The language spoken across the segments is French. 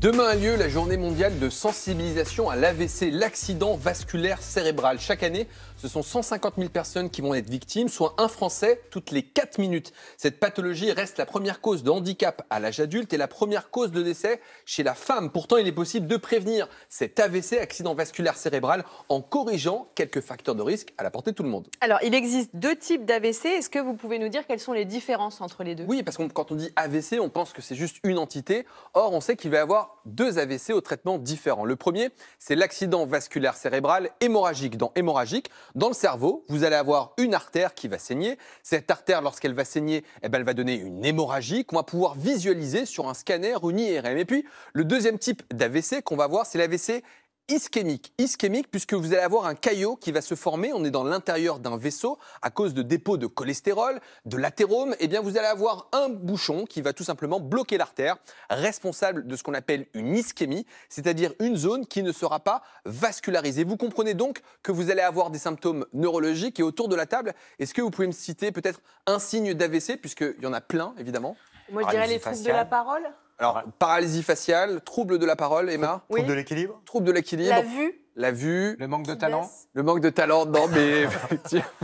Demain a lieu la journée mondiale de sensibilisation à l'AVC, l'accident vasculaire cérébral. Chaque année, ce sont 150 000 personnes qui vont être victimes, soit un Français toutes les 4 minutes. Cette pathologie reste la première cause de handicap à l'âge adulte et la première cause de décès chez la femme. Pourtant, il est possible de prévenir cet AVC, accident vasculaire cérébral, en corrigeant quelques facteurs de risque à la portée de tout le monde. Alors, il existe deux types d'AVC. Est-ce que vous pouvez nous dire quelles sont les différences entre les deux Oui, parce que quand on dit AVC, on pense que c'est juste une entité. Or, on sait qu'il va y avoir deux AVC au traitement différent. Le premier, c'est l'accident vasculaire cérébral hémorragique. Dans hémorragique, dans le cerveau, vous allez avoir une artère qui va saigner. Cette artère, lorsqu'elle va saigner, eh ben, elle va donner une hémorragie qu'on va pouvoir visualiser sur un scanner ou une IRM. Et puis, le deuxième type d'AVC qu'on va voir, c'est l'AVC ischémique. Ischémique puisque vous allez avoir un caillot qui va se former, on est dans l'intérieur d'un vaisseau à cause de dépôts de cholestérol, de l'athérome, et eh bien vous allez avoir un bouchon qui va tout simplement bloquer l'artère, responsable de ce qu'on appelle une ischémie, c'est-à-dire une zone qui ne sera pas vascularisée. Vous comprenez donc que vous allez avoir des symptômes neurologiques et autour de la table, est-ce que vous pouvez me citer peut-être un signe d'AVC puisqu'il y en a plein évidemment Moi je dirais les troubles de la parole alors, paralysie faciale, trouble de la parole, Emma oui. Trouble de l'équilibre Trouble de l'équilibre. La vue La vue. Le manque de talent Le manque de talent, non, mais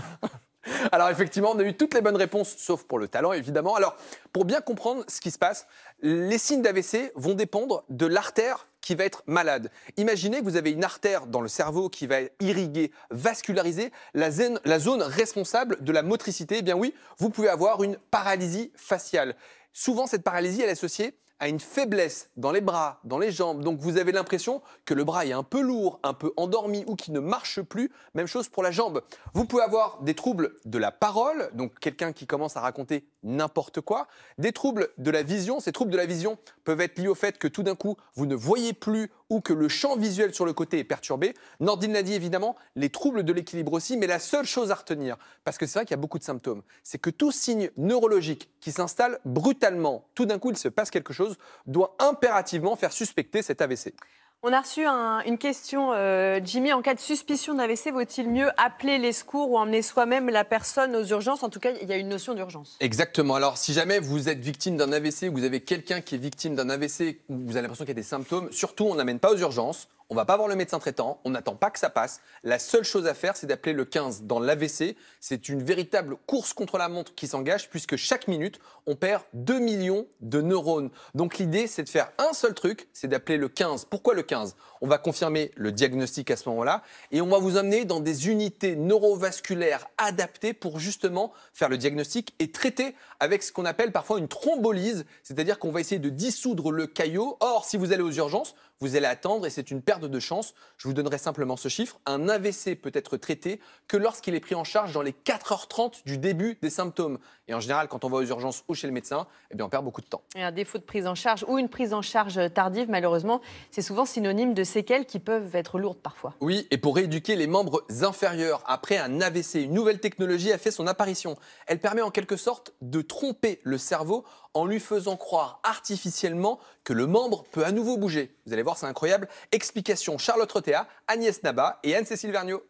Alors effectivement, on a eu toutes les bonnes réponses, sauf pour le talent, évidemment. Alors, pour bien comprendre ce qui se passe, les signes d'AVC vont dépendre de l'artère qui va être malade. Imaginez que vous avez une artère dans le cerveau qui va irriguer, vasculariser la, zone, la zone responsable de la motricité. Eh bien oui, vous pouvez avoir une paralysie faciale. Souvent, cette paralysie, elle est associée a une faiblesse dans les bras, dans les jambes. Donc vous avez l'impression que le bras est un peu lourd, un peu endormi ou qui ne marche plus. Même chose pour la jambe. Vous pouvez avoir des troubles de la parole, donc quelqu'un qui commence à raconter n'importe quoi. Des troubles de la vision. Ces troubles de la vision peuvent être liés au fait que tout d'un coup, vous ne voyez plus ou que le champ visuel sur le côté est perturbé. Nordine l'a dit évidemment, les troubles de l'équilibre aussi, mais la seule chose à retenir, parce que c'est vrai qu'il y a beaucoup de symptômes, c'est que tout signe neurologique qui s'installe brutalement, tout d'un coup il se passe quelque chose, doit impérativement faire suspecter cet AVC. On a reçu une question, euh, Jimmy. En cas de suspicion d'AVC, vaut-il mieux appeler les secours ou emmener soi-même la personne aux urgences En tout cas, il y a une notion d'urgence. Exactement. Alors, si jamais vous êtes victime d'un AVC, vous avez quelqu'un qui est victime d'un AVC, vous avez l'impression qu'il y a des symptômes, surtout, on n'amène pas aux urgences on va pas voir le médecin traitant, on n'attend pas que ça passe. La seule chose à faire, c'est d'appeler le 15 dans l'AVC. C'est une véritable course contre la montre qui s'engage puisque chaque minute, on perd 2 millions de neurones. Donc l'idée, c'est de faire un seul truc, c'est d'appeler le 15. Pourquoi le 15 On va confirmer le diagnostic à ce moment-là et on va vous emmener dans des unités neurovasculaires adaptées pour justement faire le diagnostic et traiter avec ce qu'on appelle parfois une thrombolyse, c'est-à-dire qu'on va essayer de dissoudre le caillot. Or, si vous allez aux urgences, vous allez attendre et c'est une perte de chance. Je vous donnerai simplement ce chiffre. Un AVC peut être traité que lorsqu'il est pris en charge dans les 4h30 du début des symptômes. Et en général, quand on va aux urgences ou chez le médecin, eh bien, on perd beaucoup de temps. Et un défaut de prise en charge ou une prise en charge tardive, malheureusement, c'est souvent synonyme de séquelles qui peuvent être lourdes parfois. Oui, et pour rééduquer les membres inférieurs après un AVC, une nouvelle technologie a fait son apparition. Elle permet en quelque sorte de tromper le cerveau en lui faisant croire artificiellement que le membre peut à nouveau bouger. Vous allez voir, c'est incroyable. Explication Charlotte Rothea, Agnès Naba et Anne-Cécile Vergniaud.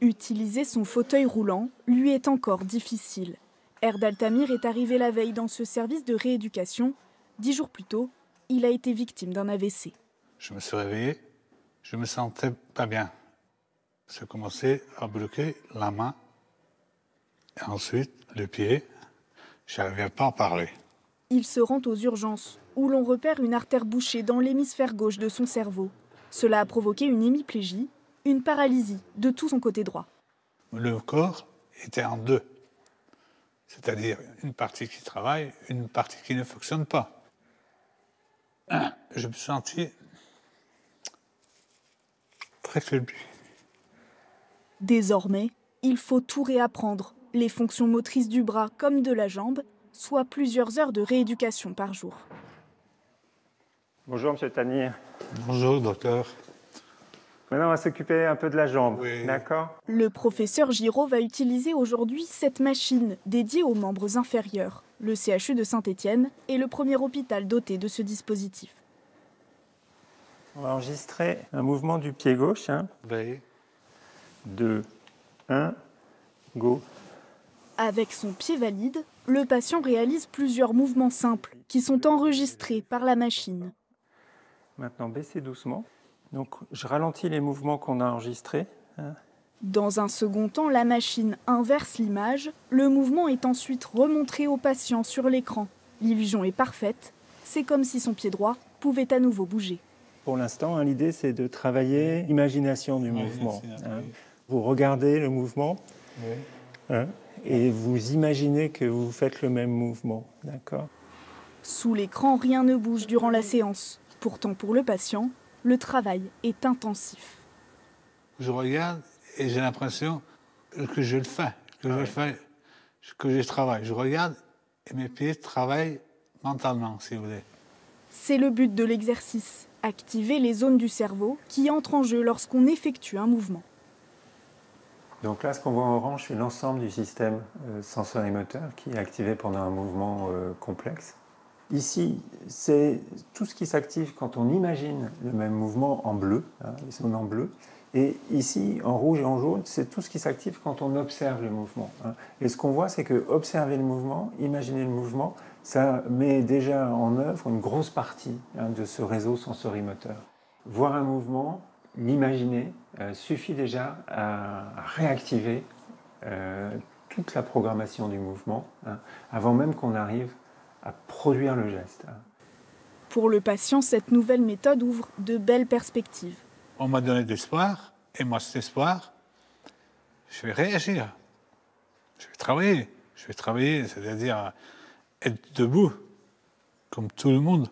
Utiliser son fauteuil roulant lui est encore difficile. Erd Tamir est arrivé la veille dans ce service de rééducation. Dix jours plus tôt, il a été victime d'un AVC. Je me suis réveillé, je me sentais pas bien. J'ai commencé à bloquer la main et ensuite le pied. Je J'arrivais pas à parler. Il se rend aux urgences, où l'on repère une artère bouchée dans l'hémisphère gauche de son cerveau. Cela a provoqué une hémiplégie une paralysie de tout son côté droit. Le corps était en deux, c'est-à-dire une partie qui travaille, une partie qui ne fonctionne pas. Je me sentis très faible. Désormais, il faut tout réapprendre, les fonctions motrices du bras comme de la jambe, soit plusieurs heures de rééducation par jour. Bonjour, monsieur Tannier. Bonjour, docteur. Maintenant, on va s'occuper un peu de la jambe, d'accord Le professeur Giraud va utiliser aujourd'hui cette machine dédiée aux membres inférieurs. Le CHU de Saint-Étienne est le premier hôpital doté de ce dispositif. On va enregistrer un mouvement du pied gauche. 2, hein. 1, go. Avec son pied valide, le patient réalise plusieurs mouvements simples qui sont enregistrés par la machine. Maintenant, baissez doucement. Donc je ralentis les mouvements qu'on a enregistrés. Hein. Dans un second temps, la machine inverse l'image. Le mouvement est ensuite remontré au patient sur l'écran. L'illusion est parfaite. C'est comme si son pied droit pouvait à nouveau bouger. Pour l'instant, hein, l'idée, c'est de travailler l'imagination du mouvement. Hein. Vous regardez le mouvement et vous imaginez que vous faites le même mouvement. D'accord Sous l'écran, rien ne bouge durant la séance. Pourtant, pour le patient, le travail est intensif. Je regarde et j'ai l'impression que je le fais, que je ah le fais, je travaille. Je regarde et mes pieds travaillent mentalement, si vous voulez. C'est le but de l'exercice, activer les zones du cerveau qui entrent en jeu lorsqu'on effectue un mouvement. Donc là, ce qu'on voit en orange, c'est l'ensemble du système euh, et moteur qui est activé pendant un mouvement euh, complexe. Ici, c'est tout ce qui s'active quand on imagine le même mouvement en bleu, en hein, bleu. Et ici, en rouge et en jaune, c'est tout ce qui s'active quand on observe le mouvement. Hein. Et ce qu'on voit, c'est que observer le mouvement, imaginer le mouvement, ça met déjà en œuvre une grosse partie hein, de ce réseau sensorimoteur. Voir un mouvement, l'imaginer, euh, suffit déjà à réactiver euh, toute la programmation du mouvement, avant même qu'on arrive à produire le geste. Pour le patient, cette nouvelle méthode ouvre de belles perspectives. On m'a donné de l'espoir, et moi cet espoir, je vais réagir. Je vais travailler. Je vais travailler, c'est-à-dire être debout, comme tout le monde.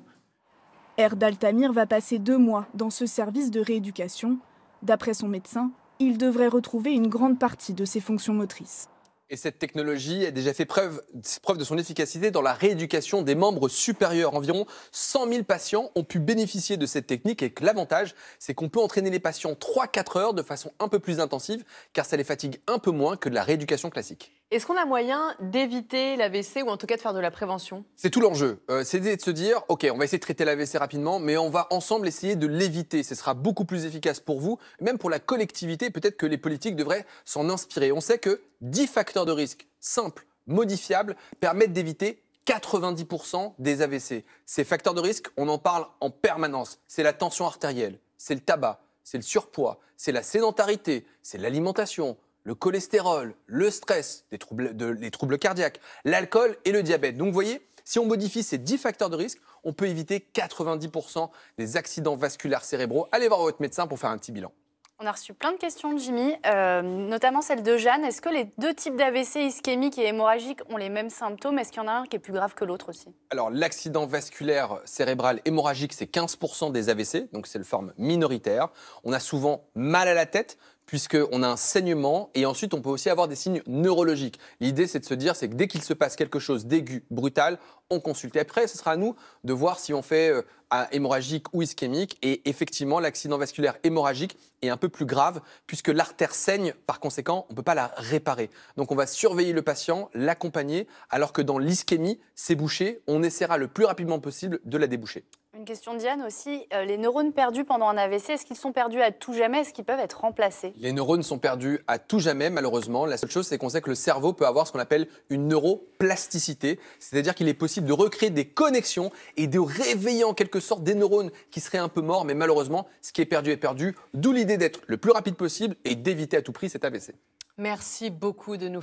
Erdal Tamir va passer deux mois dans ce service de rééducation. D'après son médecin, il devrait retrouver une grande partie de ses fonctions motrices. Et cette technologie a déjà fait preuve, preuve de son efficacité dans la rééducation des membres supérieurs. Environ 100 000 patients ont pu bénéficier de cette technique et que l'avantage, c'est qu'on peut entraîner les patients 3-4 heures de façon un peu plus intensive car ça les fatigue un peu moins que de la rééducation classique. Est-ce qu'on a moyen d'éviter l'AVC ou en tout cas de faire de la prévention C'est tout l'enjeu. Euh, c'est de se dire, OK, on va essayer de traiter l'AVC rapidement, mais on va ensemble essayer de l'éviter. Ce sera beaucoup plus efficace pour vous, même pour la collectivité. Peut-être que les politiques devraient s'en inspirer. On sait que 10 facteurs de risque simple, modifiable, permettent d'éviter 90% des AVC. Ces facteurs de risque, on en parle en permanence. C'est la tension artérielle, c'est le tabac, c'est le surpoids, c'est la sédentarité, c'est l'alimentation, le cholestérol, le stress, les troubles, les troubles cardiaques, l'alcool et le diabète. Donc vous voyez, si on modifie ces 10 facteurs de risque, on peut éviter 90% des accidents vasculaires cérébraux. Allez voir votre médecin pour faire un petit bilan. On a reçu plein de questions de Jimmy, euh, notamment celle de Jeanne. Est-ce que les deux types d'AVC ischémique et hémorragique ont les mêmes symptômes Est-ce qu'il y en a un qui est plus grave que l'autre aussi Alors, l'accident vasculaire cérébral hémorragique, c'est 15% des AVC, donc c'est le forme minoritaire. On a souvent mal à la tête, puisqu'on a un saignement et ensuite on peut aussi avoir des signes neurologiques. L'idée c'est de se dire c'est que dès qu'il se passe quelque chose d'aigu, brutal, on consulte. Et après, ce sera à nous de voir si on fait euh, un hémorragique ou ischémique. Et effectivement, l'accident vasculaire hémorragique est un peu plus grave puisque l'artère saigne. Par conséquent, on ne peut pas la réparer. Donc, on va surveiller le patient, l'accompagner, alors que dans l'ischémie, c'est bouché. On essaiera le plus rapidement possible de la déboucher. Une question de Diane aussi. Euh, les neurones perdus pendant un AVC, est-ce qu'ils sont perdus à tout jamais Est-ce qu'ils peuvent être remplacés Les neurones sont perdus à tout jamais, malheureusement. La seule chose, c'est qu'on sait que le cerveau peut avoir ce qu'on appelle une neuroplasticité, c'est-à-dire qu'il est possible de recréer des connexions et de réveiller en quelque sorte des neurones qui seraient un peu morts, mais malheureusement, ce qui est perdu est perdu. D'où l'idée d'être le plus rapide possible et d'éviter à tout prix cet AVC. Merci beaucoup de nous.